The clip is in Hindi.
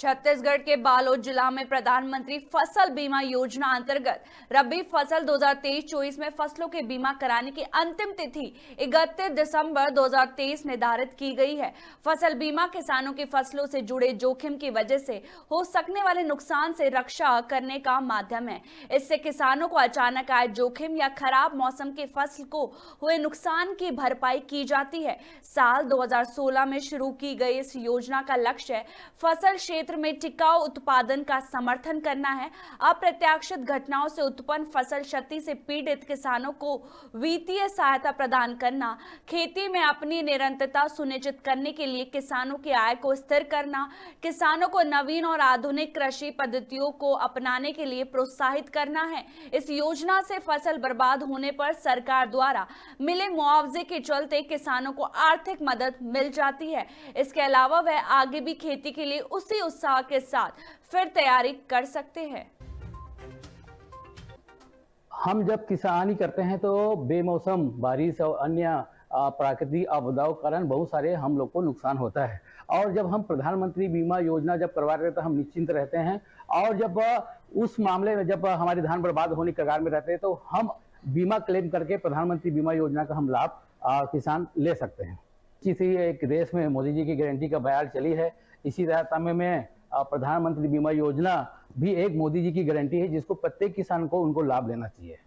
छत्तीसगढ़ के बालोद जिला में प्रधानमंत्री फसल बीमा योजना अंतर्गत रबी फसल 2023-24 में फसलों के बीमा कराने की अंतिम तिथि इकतीस दिसंबर 2023 निर्धारित की गई है फसल बीमा किसानों की फसलों से जुड़े जोखिम की वजह से हो सकने वाले नुकसान से रक्षा करने का माध्यम है इससे किसानों को अचानक आए जोखिम या खराब मौसम की फसल को हुए नुकसान की भरपाई की जाती है साल दो में शुरू की गई इस योजना का लक्ष्य फसल क्षेत्र क्षेत्र में टिकाऊ उत्पादन का समर्थन करना है अप्रत्याशित घटनाओं से उत्पन्न फसल क्षति से पीड़ित किसानों को वित्तीय सहायता प्रदान करना खेती में अपनी निरंतरता सुनिश्चित करने के लिए किसानों की आय को स्थिर करना किसानों को नवीन और आधुनिक कृषि पद्धतियों को अपनाने के लिए प्रोत्साहित करना है इस योजना से फसल बर्बाद होने पर सरकार द्वारा मिले मुआवजे के चलते किसानों को आर्थिक मदद मिल जाती है इसके अलावा वह आगे भी खेती के लिए उसी उस उत्साह के साथ फिर तैयारी कर सकते हैं हम जब किसानी करते हैं तो बेमौसम बारिश और अन्य प्राकृतिक आपदाओं के कारण बहुत सारे हम लोग को नुकसान होता है और जब हम प्रधानमंत्री बीमा योजना जब करवा रहे तो हम निश्चिंत रहते हैं और जब उस मामले में जब हमारे धान बर्बाद होने के कगार में रहते हैं तो हम बीमा क्लेम करके प्रधानमंत्री बीमा योजना का हम लाभ किसान ले सकते हैं किसी एक देश में मोदी जी की गारंटी का बयान चली है इसी तरह तमिल में प्रधानमंत्री बीमा योजना भी एक मोदी जी की गारंटी है जिसको प्रत्येक किसान को उनको लाभ लेना चाहिए